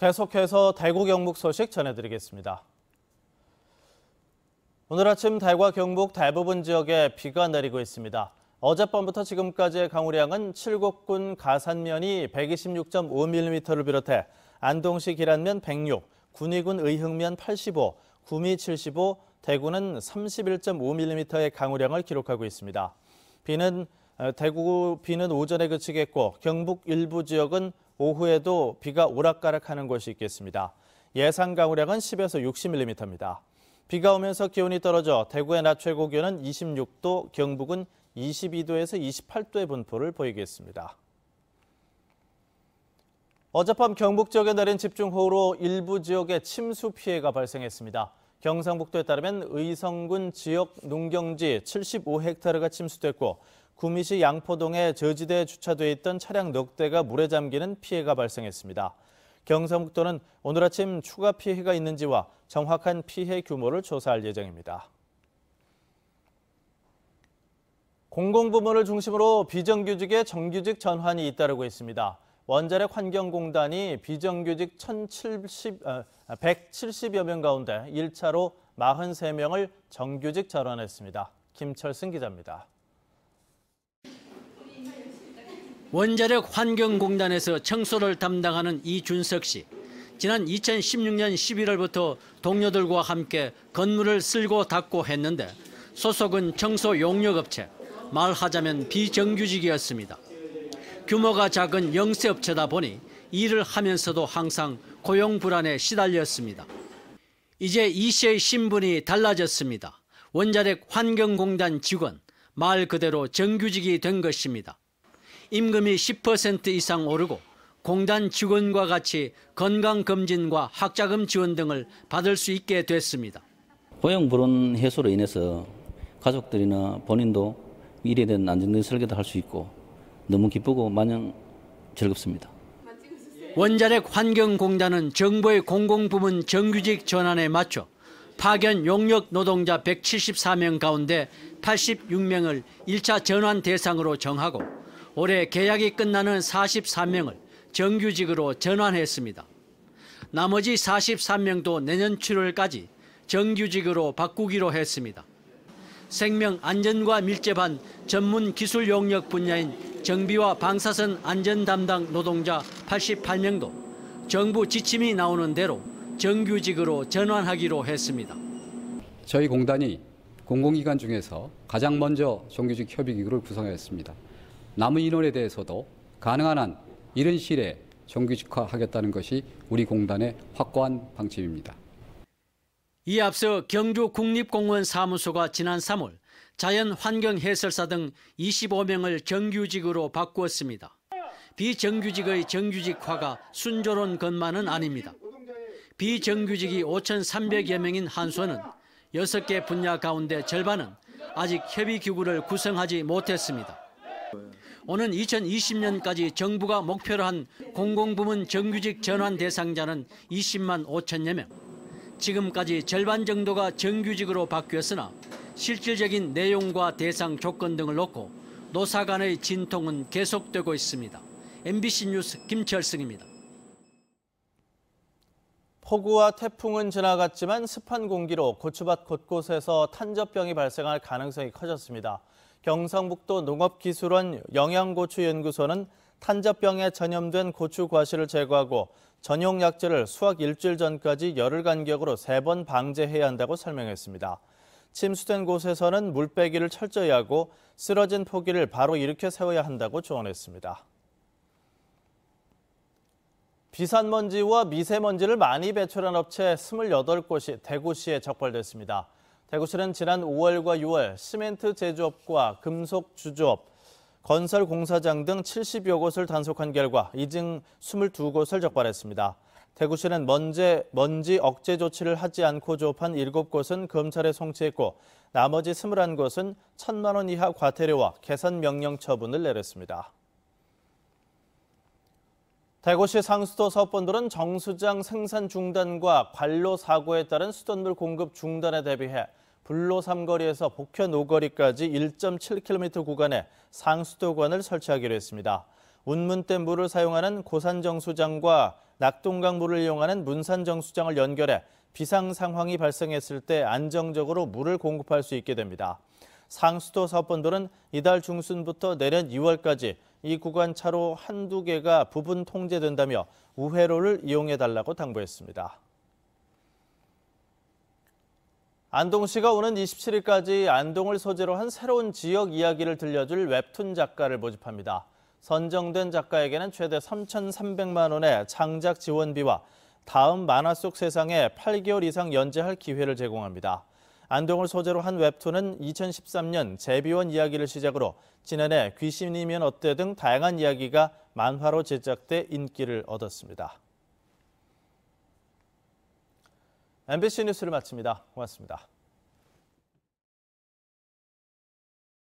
계속해서 달구 경북 소식 전해드리겠습니다. 오늘 아침 달과 경북 대부분 지역에 비가 내리고 있습니다. 어젯밤부터 지금까지의 강우량은 칠곡군 가산면이 126.5mm를 비롯해 안동시 기란면 106, 군위군 의흥면 85, 구미 75, 대구는 31.5mm의 강우량을 기록하고 있습니다. 비는 어, 대구 비는 오전에 그치겠고 경북 일부 지역은 오후에도 비가 오락가락하는 곳이 있겠습니다. 예상 강우량은 10에서 60mm입니다. 비가 오면서 기온이 떨어져 대구의 낮 최고 기온은 26도, 경북은 22도에서 28도의 분포를 보이겠습니다. 어젯밤 경북 지역에 내린 집중호우로 일부 지역에 침수 피해가 발생했습니다. 경상북도에 따르면 의성군 지역 농경지 75헥타르가 침수됐고 구미시 양포동에 저지대에 주차돼 있던 차량 넉 대가 물에 잠기는 피해가 발생했습니다. 경상북도는 오늘 아침 추가 피해가 있는지와 정확한 피해 규모를 조사할 예정입니다. 공공부문을 중심으로 비정규직의 정규직 전환이 잇따르고 있습니다. 원자력 환경공단이 비정규직 1,070, 170여 어, 아, 명 가운데 1차로 43명을 정규직 전환했습니다. 김철승 기자입니다. 원자력 환경공단에서 청소를 담당하는 이준석 씨. 지난 2016년 11월부터 동료들과 함께 건물을 쓸고 닦고 했는데 소속은 청소 용역업체, 말하자면 비정규직이었습니다. 규모가 작은 영세업체다 보니 일을 하면서도 항상 고용 불안에 시달렸습니다. 이제 이 씨의 신분이 달라졌습니다. 원자력 환경공단 직원, 말 그대로 정규직이 된 것입니다. 임금이 10% 이상 오르고 공단 직원과 같이 건강검진과 학자금 지원 등을 받을 수 있게 됐습니다. 고용 불안 해소로 인해서 가족들이나 본인도 일에 대한 안정된 설계도 할 수 있고 너무 기쁘고 마냥 즐겁습니다. 원자력 환경공단은 정부의 공공부문 정규직 전환에 맞춰 파견 용역 노동자 174명 가운데 86명을 1차 전환 대상으로 정하고 올해 계약이 끝나는 43명을 정규직으로 전환했습니다. 나머지 43명도 내년 7월까지 정규직으로 바꾸기로 했습니다. 생명 안전과 밀접한 전문 기술 용역 분야인 정비와 방사선 안전 담당 노동자 88명도 정부 지침이 나오는 대로 정규직으로 전환하기로 했습니다. 저희 공단이 공공기관 중에서 가장 먼저 정규직 협의기구를 구성했습니다. 남은 인원에 대해서도 가능한 한 이른 시일에 정규직화하겠다는 것이 우리 공단의 확고한 방침입니다. 이 앞서 경주 국립공원 사무소가 지난 3월 자연환경해설사 등 25명을 정규직으로 바꾸었습니다. 비정규직의 정규직화가 순조로운 것만은 아닙니다. 비정규직이 5,300여 명인 한소는 6개 분야 가운데 절반은 아직 협의기구를 구성하지 못했습니다. 오는 2020년까지 정부가 목표로 한 공공부문 정규직 전환 대상자는 20만 5천여 명. 지금까지 절반 정도가 정규직으로 바뀌었으나 실질적인 내용과 대상 조건 등을 놓고 노사 간의 진통은 계속되고 있습니다. MBC 뉴스 김철승입니다. 폭우와 태풍은 지나갔지만 습한 공기로 고추밭 곳곳에서 탄저병이 발생할 가능성이 커졌습니다. 경상북도 농업기술원 영양고추연구소는 탄저병에 전염된 고추 과실을 제거하고 전용 약제를 수확 일주일 전까지 열흘 간격으로 세 번 방제해야 한다고 설명했습니다. 침수된 곳에서는 물 빼기를 철저히 하고 쓰러진 포기를 바로 일으켜 세워야 한다고 조언했습니다. 비산먼지와 미세먼지를 많이 배출한 업체 28곳이 대구시에 적발됐습니다. 대구시는 지난 5월과 6월 시멘트 제조업과 금속 주조업, 건설 공사장 등 70여 곳을 단속한 결과 이 중 22곳을 적발했습니다. 대구시는 먼지, 먼지 억제 조치를 하지 않고 조업한 7곳은 검찰에 송치했고 나머지 21곳은 1천만 원 이하 과태료와 개선 명령 처분을 내렸습니다. 대구시 상수도 사업본들은 정수장 생산 중단과 관로 사고에 따른 수돗물 공급 중단에 대비해 불로 삼거리에서 복현 오거리까지 1.7km 구간에 상수도관을 설치하기로 했습니다. 운문댐 물을 사용하는 고산정수장과 낙동강 물을 이용하는 문산정수장을 연결해 비상 상황이 발생했을 때 안정적으로 물을 공급할 수 있게 됩니다. 상수도 사업본부는 이달 중순부터 내년 2월까지 이 구간 차로 한두 개가 부분 통제된다며 우회로를 이용해달라고 당부했습니다. 안동시가 오는 27일까지 안동을 소재로 한 새로운 지역 이야기를 들려줄 웹툰 작가를 모집합니다. 선정된 작가에게는 최대 3,300만 원의 창작 지원비와 다음 만화 속 세상에 8개월 이상 연재할 기회를 제공합니다. 안동을 소재로 한 웹툰은 2013년 재비원 이야기를 시작으로 지난해 귀신이면 어때 등 다양한 이야기가 만화로 제작돼 인기를 얻었습니다. MBC 뉴스를 마칩니다. 고맙습니다.